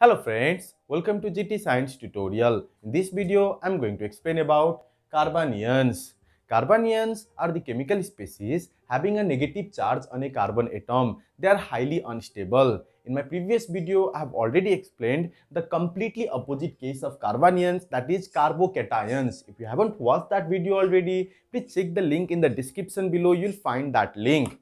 Hello friends, welcome to GT Science tutorial. In this video, I am going to explain about carbon ions. Carbon ions are the chemical species having a negative charge on a carbon atom. They are highly unstable. In my previous video, I have already explained the completely opposite case of carbon ions that is carbocations. If you haven't watched that video already, please check the link in the description below. You'll find that link.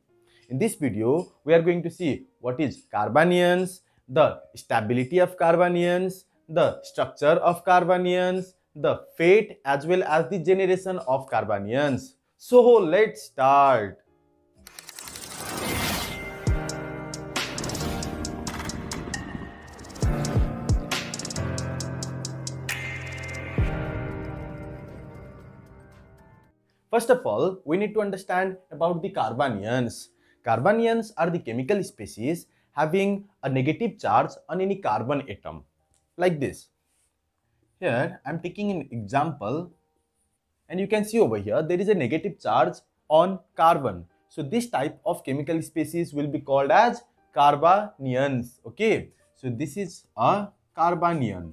In this video, we are going to see what is carbon ions, the stability of carbon ions, the structure of carbon ions, the fate as well as the generation of carbon ions. So let's start. First of all, we need to understand about the carbon ions. Carbon ions are the chemical species having a negative charge on any carbon atom like this. Here I am taking an example and you can see over here there is a negative charge on carbon. So this type of chemical species will be called as carbanions. Okay. So this is a carbanion.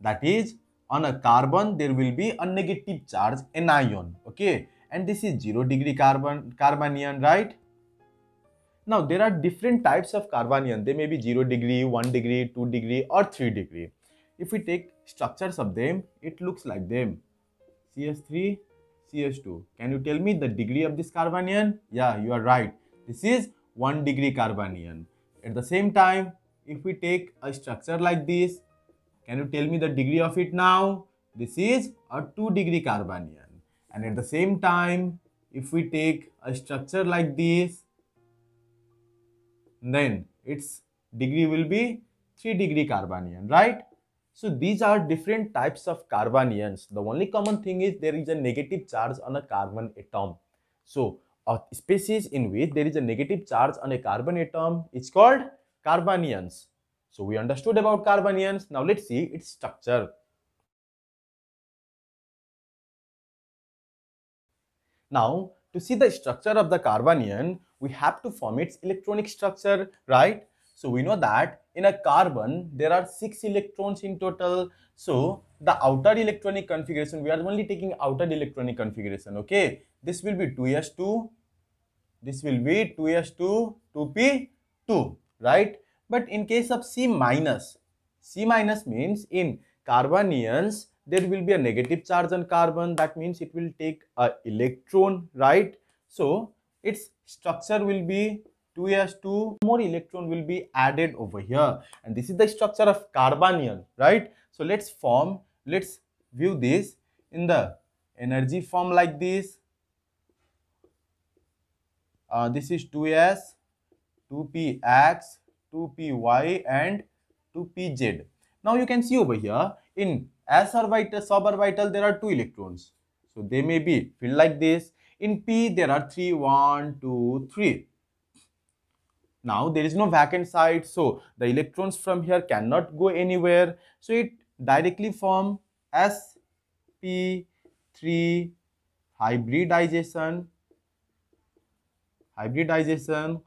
That is on a carbon there will be a negative charge anion. Okay. And this is 0 degree carbon carbanion right. Now there are different types of Carvanian. They may be 0 degree, 1 degree, 2 degree or 3 degree. If we take structures of them, it looks like them. CS3, CS2. Can you tell me the degree of this Carvanian? Yeah, you are right. This is 1 degree Carvanian. At the same time, if we take a structure like this, can you tell me the degree of it now? This is a 2 degree Carvanian. And at the same time, if we take a structure like this, then its degree will be 3 degree carbanion, right? So these are different types of carbanions. The only common thing is there is a negative charge on a carbon atom. So a species in which there is a negative charge on a carbon atom is called carbanions. So we understood about carbanions. Now let's see its structure. Now to see the structure of the carbanion, we have to form its electronic structure, right? So we know that in a carbon, there are six electrons in total. So the outer electronic configuration, we are only taking outer electronic configuration, okay? This will be 2s2, this will be 2s2, 2p2, right? But in case of C minus, C minus means in carbon ions, there will be a negative charge on carbon. That means it will take a electron, right? So its structure will be 2s2 more electron will be added over here and this is the structure of carbanion right so let's form let's view this in the energy form like this uh, this is 2s 2px 2py and 2pz now you can see over here in s orbital suborbital there are two electrons so they may be filled like this in P, there are 3, 1, 2, 3. Now, there is no vacant site, so the electrons from here cannot go anywhere. So, it directly form sp3 hybridization hybridization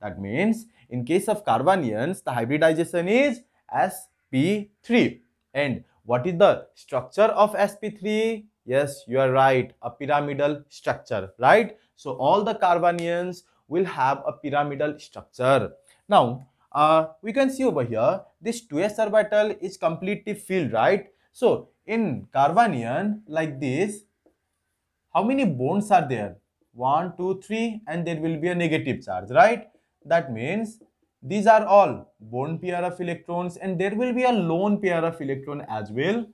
that means in case of carbanions the hybridization is sp3 and what is the structure of sp3 Yes, you are right. A pyramidal structure, right? So all the carbanions will have a pyramidal structure. Now, uh, we can see over here, this 2s orbital is completely filled, right? So in carbanion like this, how many bonds are there? 1, 2, 3 and there will be a negative charge, right? That means these are all bond pair of electrons and there will be a lone pair of electron as well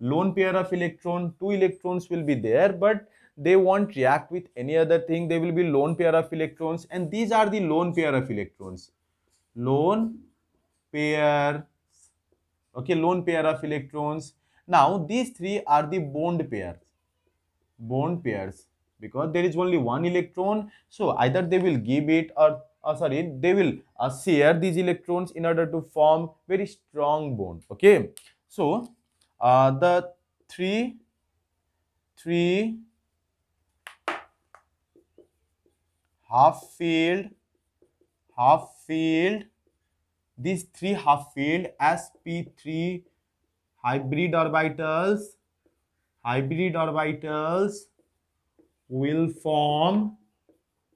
lone pair of electron, two electrons will be there, but they won't react with any other thing. They will be lone pair of electrons and these are the lone pair of electrons. Lone pair, okay, lone pair of electrons. Now, these three are the bond pairs, bond pairs because there is only one electron. So, either they will give it or uh, sorry, they will uh, share these electrons in order to form very strong bond, okay. So, uh, the three three half field half field these three half field sp3 hybrid orbitals hybrid orbitals will form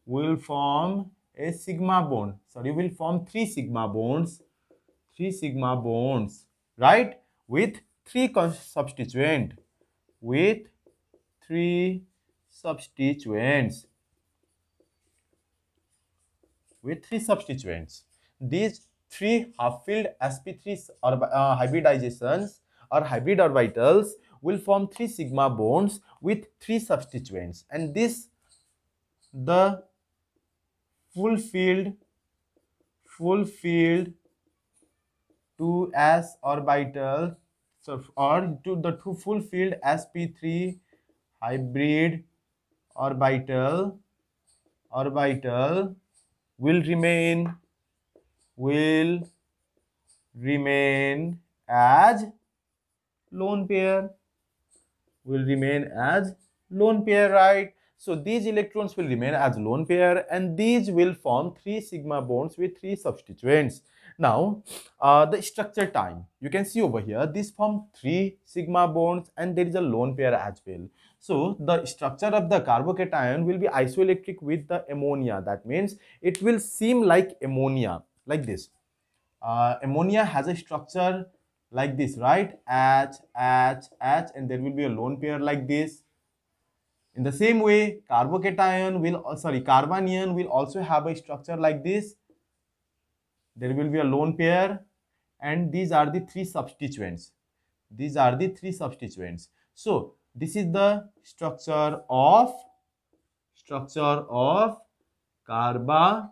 will form a sigma bond sorry will form three sigma bonds three sigma bonds right with three substituent with three substituents with three substituents these three half-filled sp3 or uh, hybridizations or hybrid orbitals will form three sigma bonds with three substituents and this the full field full field 2s orbital so or to the two full field sp3 hybrid orbital orbital will remain will remain as lone pair will remain as lone pair right so these electrons will remain as lone pair and these will form three sigma bonds with three substituents. Now, uh, the structure time, you can see over here, this form three sigma bonds and there is a lone pair as well. So the structure of the carbocation will be isoelectric with the ammonia. That means it will seem like ammonia, like this. Uh, ammonia has a structure like this, right? H, H, H and there will be a lone pair like this in the same way, carbocation will, uh, sorry, carbon will also have a structure like this. There will be a lone pair and these are the three substituents. These are the three substituents. So, this is the structure of, structure of carbanion.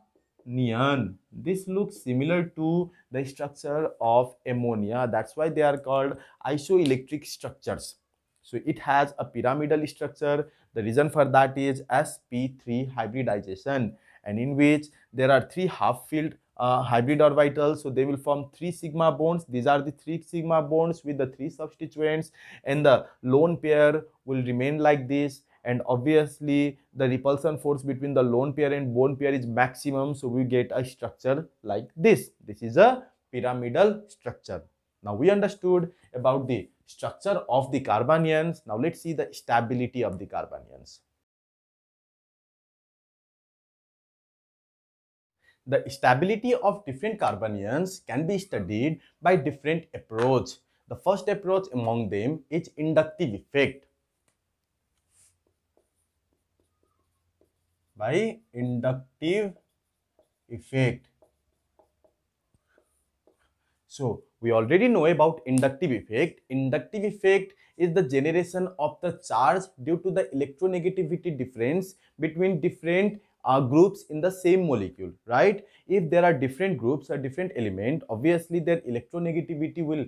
This looks similar to the structure of ammonia. That's why they are called isoelectric structures. So it has a pyramidal structure. The reason for that is sp3 hybridization and in which there are three half-filled uh, hybrid orbitals. So they will form three sigma bonds. These are the three sigma bonds with the three substituents and the lone pair will remain like this and obviously the repulsion force between the lone pair and bond pair is maximum so we get a structure like this this is a pyramidal structure now we understood about the structure of the carbanions. Now let's see the stability of the carbanions. The stability of different carbanions can be studied by different approach. The first approach among them is inductive effect. By inductive effect so we already know about inductive effect. Inductive effect is the generation of the charge due to the electronegativity difference between different uh, groups in the same molecule, right? If there are different groups or different element, obviously their electronegativity will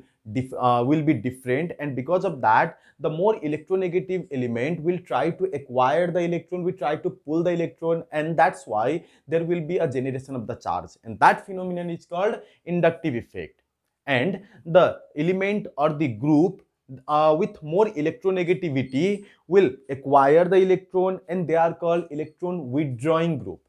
uh, will be different and because of that, the more electronegative element will try to acquire the electron, will try to pull the electron and that's why there will be a generation of the charge and that phenomenon is called inductive effect and the element or the group uh, with more electronegativity will acquire the electron and they are called electron withdrawing group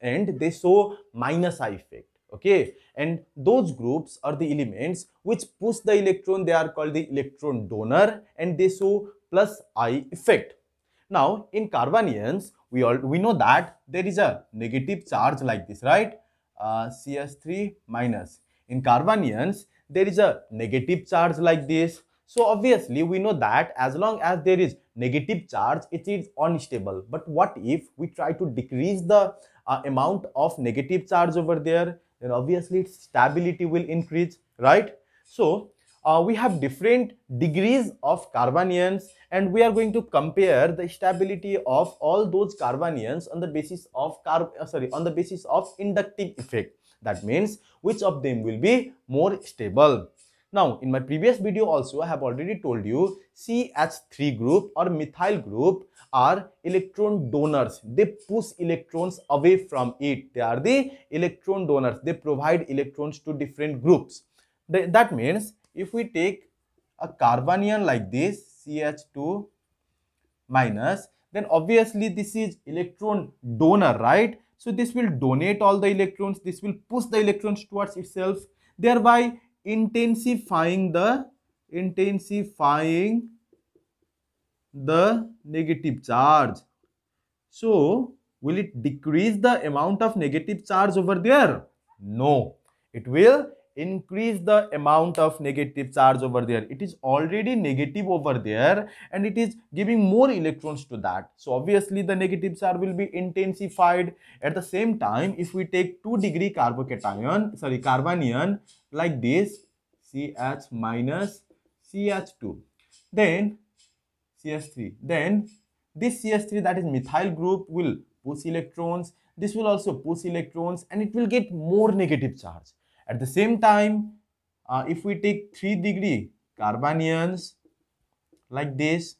and they show minus I effect okay and those groups are the elements which push the electron they are called the electron donor and they show plus I effect now in carbanions we all we know that there is a negative charge like this right uh, CS3 minus in carbanions there is a negative charge like this. So obviously we know that as long as there is negative charge, it is unstable. But what if we try to decrease the uh, amount of negative charge over there? Then obviously its stability will increase, right? So uh, we have different degrees of carbanions, and we are going to compare the stability of all those carbanions on the basis of carb uh, sorry on the basis of inductive effect that means which of them will be more stable. Now, in my previous video also, I have already told you CH3 group or methyl group are electron donors. They push electrons away from it. They are the electron donors. They provide electrons to different groups. Th that means if we take a carbonion like this, CH2 minus, then obviously this is electron donor, right? So this will donate all the electrons, this will push the electrons towards itself, thereby intensifying the intensifying the negative charge. So will it decrease the amount of negative charge over there? No, it will increase the amount of negative charge over there it is already negative over there and it is giving more electrons to that so obviously the negative charge will be intensified at the same time if we take 2 degree carbocation sorry carbanion like this ch minus ch2 then ch3 then this ch3 that is methyl group will push electrons this will also push electrons and it will get more negative charge at the same time, uh, if we take 3 degree ions like this,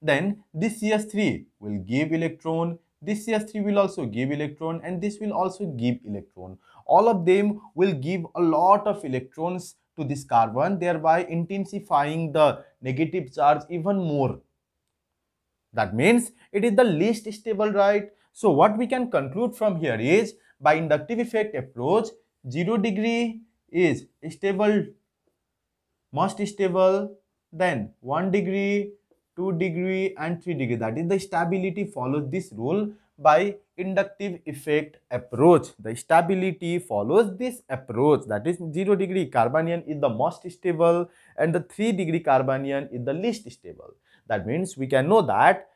then this CS 3 will give electron, this CS 3 will also give electron and this will also give electron. All of them will give a lot of electrons to this carbon thereby intensifying the negative charge even more. That means it is the least stable right. So what we can conclude from here is by inductive effect approach, 0 degree is stable, most stable, then 1 degree, 2 degree and 3 degree. That is the stability follows this rule by inductive effect approach. The stability follows this approach that is 0 degree carbanion is the most stable and the 3 degree carbanion is the least stable. That means we can know that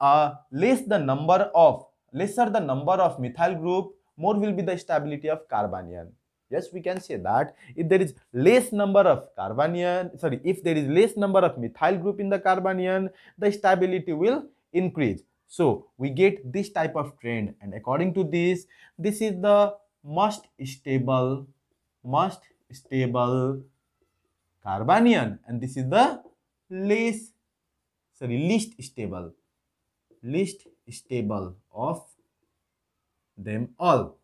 uh, less the number of lesser the number of methyl group more will be the stability of carbanion yes we can say that if there is less number of carbanion sorry if there is less number of methyl group in the carbanion the stability will increase so we get this type of trend and according to this this is the most stable most stable carbanion and this is the least sorry least stable least stable of them all.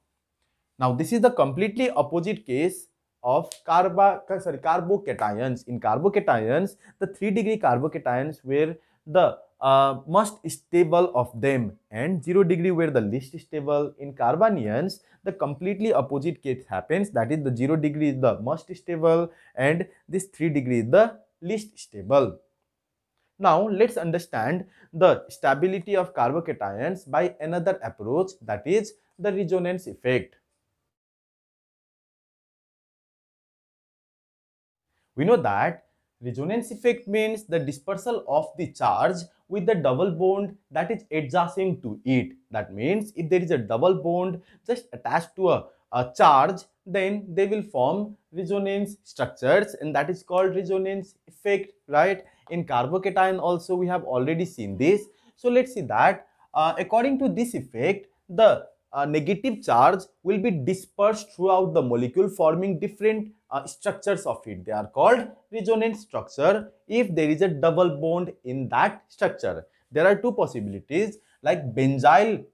Now, this is the completely opposite case of carbo, sorry, carbocations. In carbocations, the 3 degree carbocations were the uh, most stable of them and 0 degree were the least stable. In carbanions, the completely opposite case happens that is the 0 degree is the most stable and this 3 degree is the least stable. Now, let's understand the stability of carbocations by another approach that is the resonance effect. We know that resonance effect means the dispersal of the charge with the double bond that is adjacent to it. That means if there is a double bond just attached to a, a charge, then they will form resonance structures and that is called resonance effect, right? In carbocation also we have already seen this. So let's see that uh, according to this effect, the uh, negative charge will be dispersed throughout the molecule forming different uh, structures of it. They are called resonance structure if there is a double bond in that structure. There are two possibilities like benzyl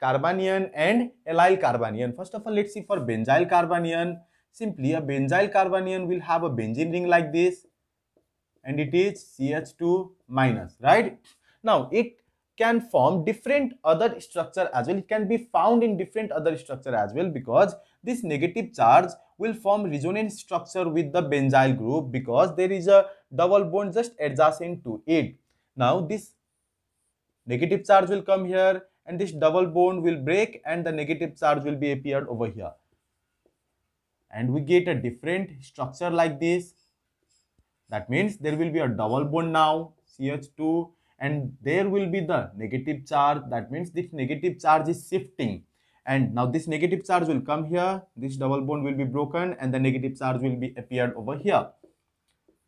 carbanion and allyl carbanion. First of all, let's see for benzyl carbanion. Simply a benzyl carbanion will have a benzene ring like this and it is CH2 minus, right? Now, it can form different other structure as well. It can be found in different other structure as well because this negative charge will form resonant structure with the benzyl group because there is a double bond just adjacent to it. Now this negative charge will come here and this double bond will break and the negative charge will be appeared over here. And we get a different structure like this. That means there will be a double bond now CH2 and there will be the negative charge that means this negative charge is shifting and now this negative charge will come here this double bond will be broken and the negative charge will be appeared over here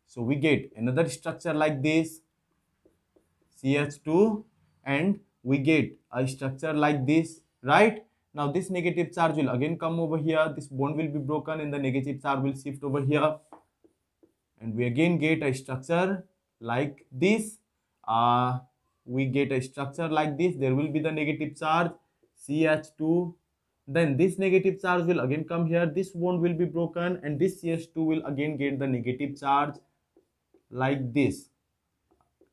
so we get another structure like this ch2 and we get a structure like this right now this negative charge will again come over here this bond will be broken and the negative charge will shift over here and we again get a structure like this uh, we get a structure like this there will be the negative charge ch2 then this negative charge will again come here this bond will be broken and this ch2 will again get the negative charge like this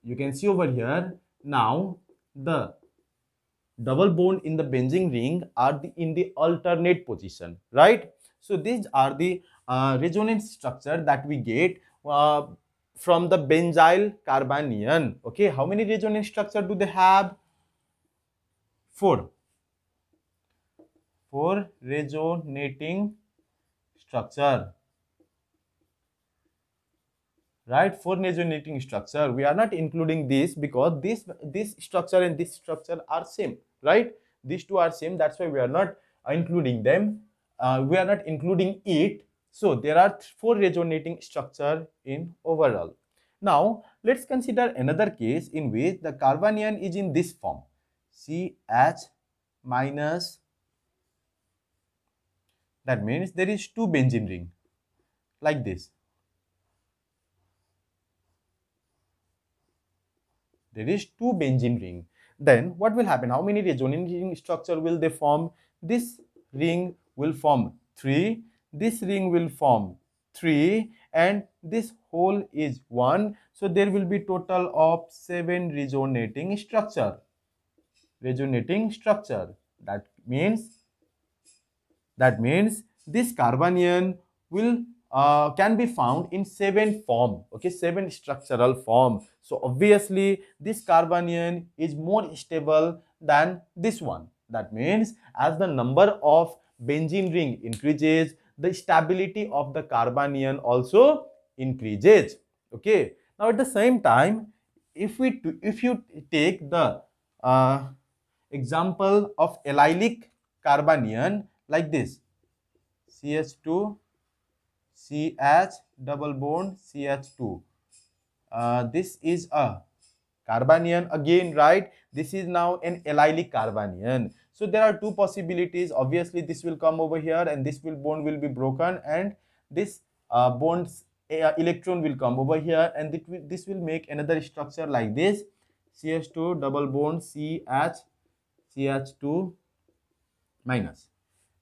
you can see over here now the double bond in the benzene ring are the, in the alternate position right so these are the uh, resonance structure that we get uh, from the benzyl carbanion. Okay, how many resonance structure do they have? Four. Four resonating structure. Right, four resonating structure. We are not including this because this this structure and this structure are same. Right, these two are same. That's why we are not including them. Uh, we are not including it so there are four resonating structure in overall. Now let's consider another case in which the carbanion is in this form CH minus that means there is two benzene ring like this. There is two benzene ring. Then what will happen? How many resonating structure will they form? This ring will form three this ring will form 3 and this hole is 1 so there will be total of 7 resonating structure resonating structure that means that means this carbon ion will uh, can be found in seven form okay seven structural form so obviously this carbon ion is more stable than this one that means as the number of benzene ring increases the stability of the carbanion also increases okay now at the same time if we if you take the uh, example of allylic carbanion like this ch2 ch double bond ch2 uh, this is a carbanion again right this is now an allylic carbanion. So there are two possibilities. Obviously, this will come over here and this will bond will be broken and this uh, bond's uh, electron will come over here and it will, this will make another structure like this. CH2 double bond CH CH2 minus.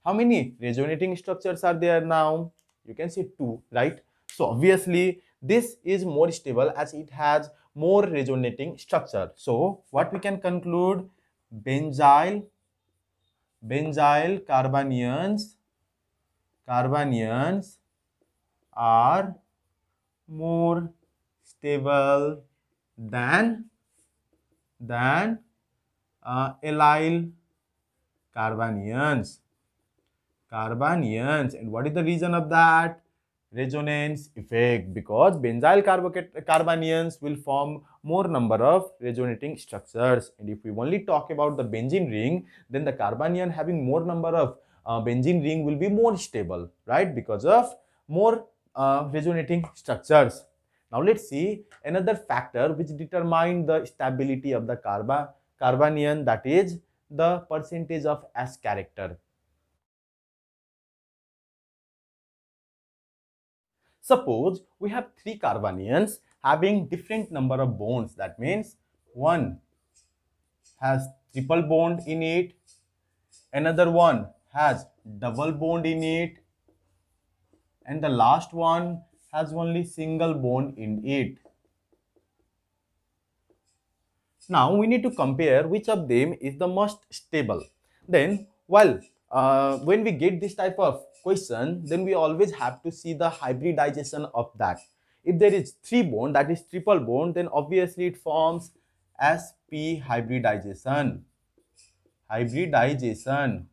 How many resonating structures are there now? You can see two, right? So obviously, this is more stable as it has more resonating structure. So what we can conclude benzyl benzyl carbanions carbanions are more stable than than uh, allyl carbanions carbanions and what is the reason of that resonance effect because benzyl carbanions will form more number of resonating structures and if we only talk about the benzene ring then the carbanion having more number of uh, benzene ring will be more stable right because of more uh, resonating structures now let's see another factor which determine the stability of the carba carbanion that is the percentage of s character Suppose we have three carbanions having different number of bonds. That means one has triple bond in it, another one has double bond in it, and the last one has only single bond in it. Now we need to compare which of them is the most stable. Then, well, uh, when we get this type of question, then we always have to see the hybridization of that. If there is three bond, that is triple bond, then obviously it forms sp hybridization. Hybridization.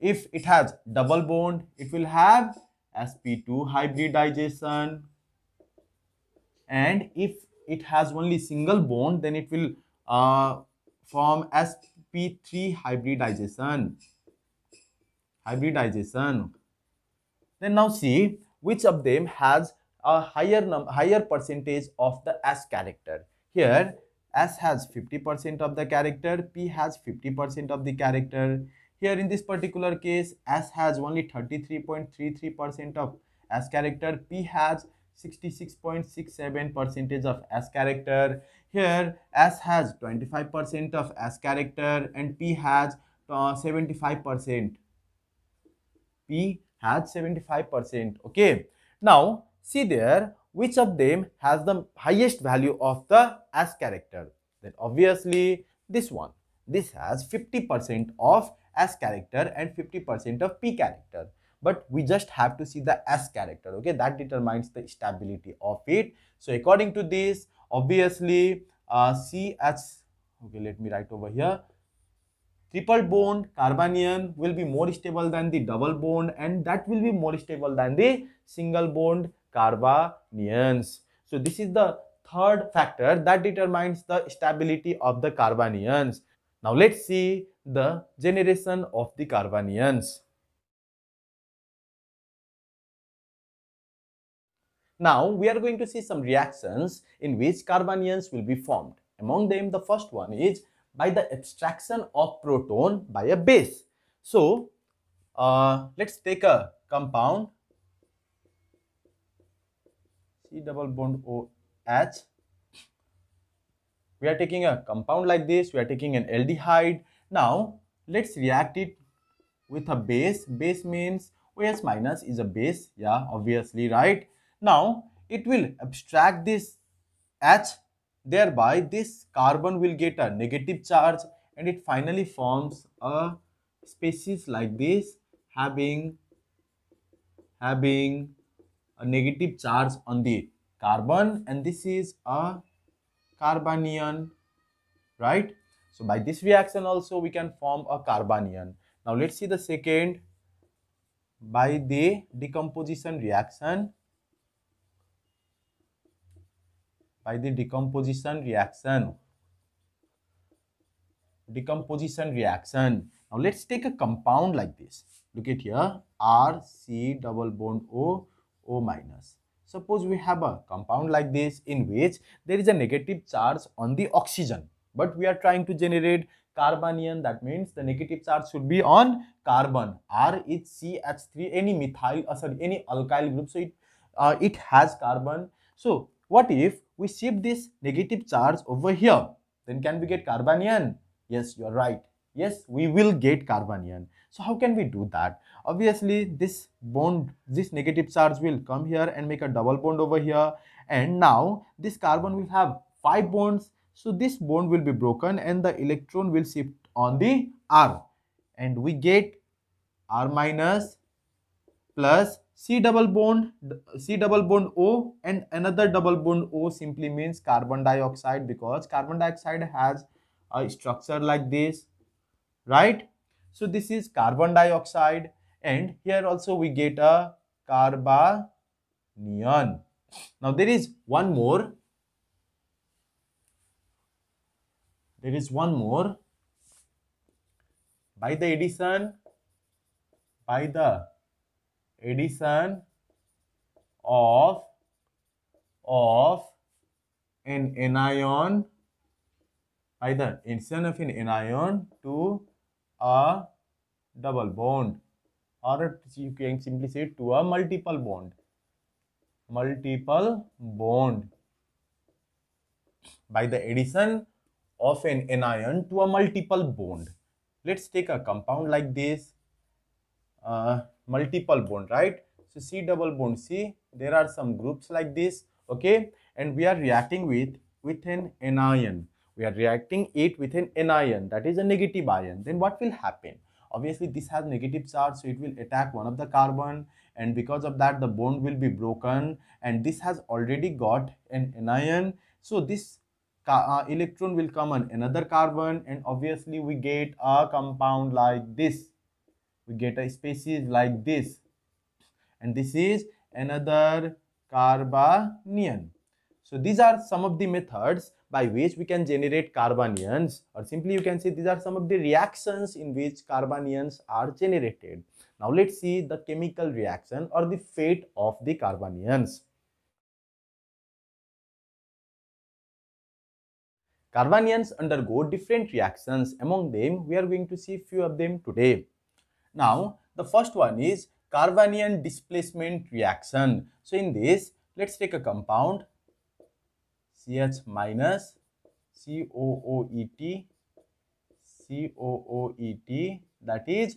If it has double bond, it will have sp2 hybridization. And if it has only single bond, then it will uh, form sp3 hybridization hybridization. Then now see which of them has a higher num higher percentage of the S character. Here S has 50% of the character, P has 50% of the character. Here in this particular case, S has only 33.33% of S character, P has 66.67 percentage of S character. Here S has 25% of S character and P has uh, 75 percent P has 75%. Okay. Now, see there which of them has the highest value of the S character. Then obviously this one. This has 50% of S character and 50% of P character. But we just have to see the S character, okay? That determines the stability of it. So according to this, obviously uh, CH, as, okay, let me write over here triple bond carbanion will be more stable than the double bond and that will be more stable than the single bond carbanions. So this is the third factor that determines the stability of the carbanions. Now let's see the generation of the carbanions. Now we are going to see some reactions in which carbanions will be formed. Among them the first one is by the abstraction of proton by a base. So uh, let's take a compound C double bond OH. We are taking a compound like this. We are taking an aldehyde. Now let's react it with a base. Base means O S minus is a base. Yeah, obviously, right? Now it will abstract this H Thereby, this carbon will get a negative charge and it finally forms a species like this having having a negative charge on the carbon and this is a carbanion right so by this reaction also we can form a carbanion now let's see the second by the decomposition reaction by the decomposition reaction. Decomposition reaction. Now let's take a compound like this. Look at here R C double bond O O minus. Suppose we have a compound like this in which there is a negative charge on the oxygen, but we are trying to generate carbon ion that means the negative charge should be on carbon r is ch3 any methyl uh, sorry any alkyl group so it uh, it has carbon so what if we shift this negative charge over here. Then can we get carbon ion? Yes, you are right. Yes, we will get carbon ion. So how can we do that? Obviously, this bond, this negative charge will come here and make a double bond over here. And now this carbon will have five bonds. So this bond will be broken and the electron will shift on the R. And we get R minus plus C double bond, C double bond O and another double bond O simply means carbon dioxide because carbon dioxide has a structure like this, right? So this is carbon dioxide and here also we get a carbanion. Now there is one more, there is one more by the addition, by the addition of of an anion either addition of an anion to a double bond or you can simply say to a multiple bond multiple bond by the addition of an anion to a multiple bond let's take a compound like this multiple bond right so c double bond c there are some groups like this okay and we are reacting with with an anion we are reacting it with an anion that is a negative ion then what will happen obviously this has negative charge so it will attack one of the carbon and because of that the bond will be broken and this has already got an anion so this uh, electron will come on another carbon and obviously we get a compound like this we get a species like this and this is another carbanion so these are some of the methods by which we can generate carbanions or simply you can say these are some of the reactions in which carbanions are generated. Now let's see the chemical reaction or the fate of the carbanions. Carbanions undergo different reactions among them we are going to see few of them today. Now, the first one is carbanion displacement reaction. So, in this, let's take a compound CH minus COOET COOET that is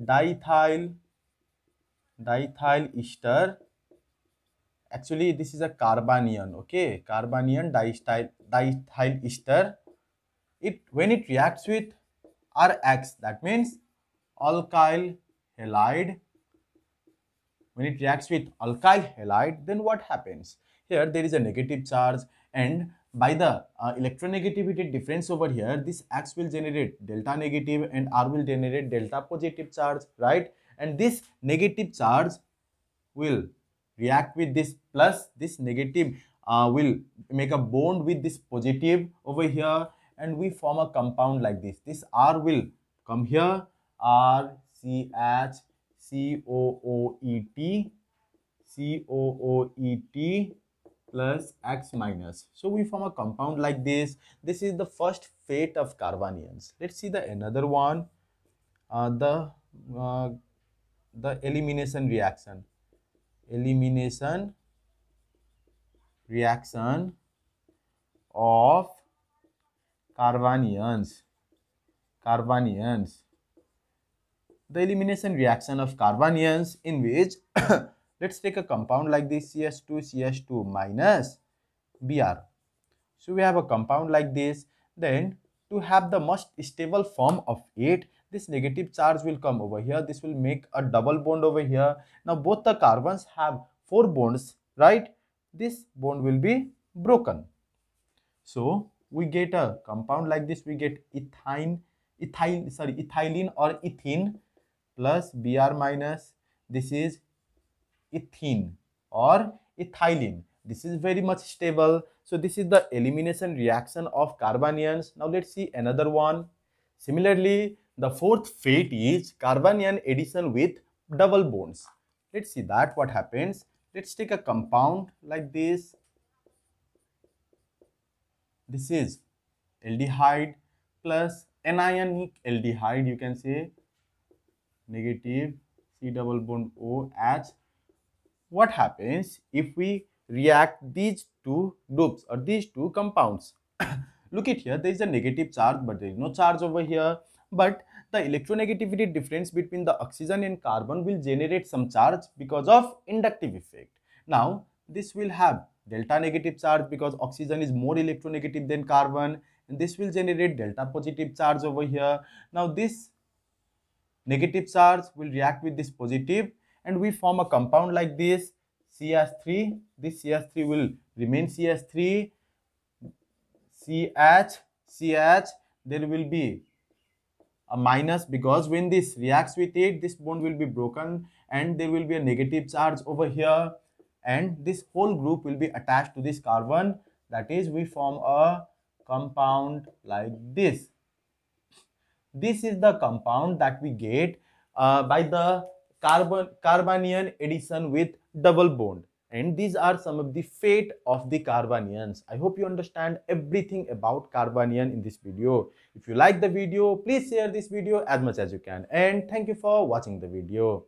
diethyl diethyl ester actually this is a carbanion okay carbanion diethyl diethyl ester it when it reacts with rx that means alkyl halide, when it reacts with alkyl halide, then what happens? Here there is a negative charge and by the uh, electronegativity difference over here, this X will generate delta negative and R will generate delta positive charge, right? And this negative charge will react with this plus this negative uh, will make a bond with this positive over here and we form a compound like this. This R will come here R C H C O O E T C O O E T plus X minus. So we form a compound like this. This is the first fate of carbanions. Let's see the another one. Uh, the uh, the elimination reaction. Elimination reaction of carbanions. Carbanions the elimination reaction of carbon ions in which let's take a compound like this CH2 CH2 minus Br. So we have a compound like this then to have the most stable form of it this negative charge will come over here this will make a double bond over here now both the carbons have four bonds right this bond will be broken so we get a compound like this we get ethine ethyl sorry ethylene or ethene plus Br minus. This is ethene or ethylene. This is very much stable. So this is the elimination reaction of carbon Now let's see another one. Similarly, the fourth fate is carbonyl addition with double bonds. Let's see that what happens. Let's take a compound like this. This is aldehyde plus anionic aldehyde you can say negative C double bond O H. what happens if we react these two groups or these two compounds. Look at here, there is a negative charge, but there is no charge over here. But the electronegativity difference between the oxygen and carbon will generate some charge because of inductive effect. Now, this will have delta negative charge because oxygen is more electronegative than carbon and this will generate delta positive charge over here. Now, this Negative charge will react with this positive and we form a compound like this cs 3 This cs 3 will remain cs 3 CH, CH. There will be a minus because when this reacts with it, this bond will be broken and there will be a negative charge over here and this whole group will be attached to this carbon. That is, we form a compound like this. This is the compound that we get uh, by the carbon carbanion addition with double bond. And these are some of the fate of the carbanions. I hope you understand everything about carbanion in this video. If you like the video, please share this video as much as you can. And thank you for watching the video.